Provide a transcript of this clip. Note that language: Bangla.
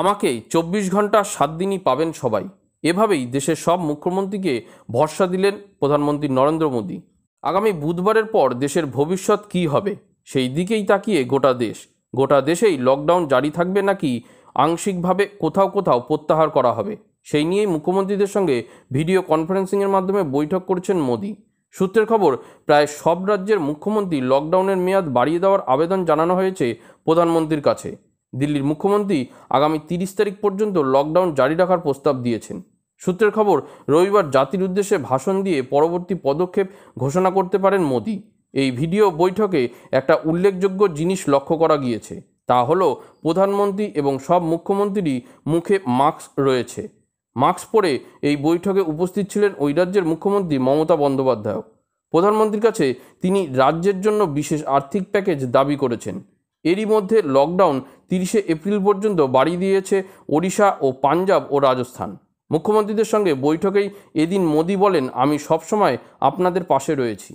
আমাকে চব্বিশ ঘন্টা সাত দিনই পাবেন সবাই এভাবেই দেশের সব মুখ্যমন্ত্রীকে ভরসা দিলেন প্রধানমন্ত্রী নরেন্দ্র মোদী আগামী বুধবারের পর দেশের ভবিষ্যৎ কি হবে সেই দিকেই তাকিয়ে গোটা দেশ গোটা দেশেই লকডাউন জারি থাকবে নাকি আংশিকভাবে কোথাও কোথাও প্রত্যাহার করা হবে সেই নিয়েই মুখ্যমন্ত্রীদের সঙ্গে ভিডিও কনফারেন্সিংয়ের মাধ্যমে বৈঠক করছেন মোদী সূত্রের খবর প্রায় সব রাজ্যের মুখ্যমন্ত্রী লকডাউনের মেয়াদ বাড়িয়ে দেওয়ার আবেদন জানানো হয়েছে প্রধানমন্ত্রীর কাছে দিল্লির মুখ্যমন্ত্রী আগামী তিরিশ তারিখ পর্যন্ত লকডাউন জারি রাখার প্রস্তাব দিয়েছেন সূত্রের খবর রবিবার জাতির উদ্দেশ্যে ভাষণ দিয়ে পরবর্তী পদক্ষেপ ঘোষণা করতে পারেন মোদি এই ভিডিও বৈঠকে একটা উল্লেখযোগ্য জিনিস লক্ষ্য করা গিয়েছে তা হল প্রধানমন্ত্রী এবং সব মুখ্যমন্ত্রীরই মুখে মাস্ক রয়েছে মাস্ক পরে এই বৈঠকে উপস্থিত ছিলেন ওই রাজ্যের মুখ্যমন্ত্রী মমতা বন্দ্যোপাধ্যায় প্রধানমন্ত্রীর কাছে তিনি রাজ্যের জন্য বিশেষ আর্থিক প্যাকেজ দাবি করেছেন এরই মধ্যে লকডাউন তিরিশে এপ্রিল পর্যন্ত বাড়িয়ে দিয়েছে ওড়িশা ও পাঞ্জাব ও রাজস্থান মুখ্যমন্ত্রীদের সঙ্গে বৈঠকেই এদিন মোদি বলেন আমি সবসময় আপনাদের পাশে রয়েছি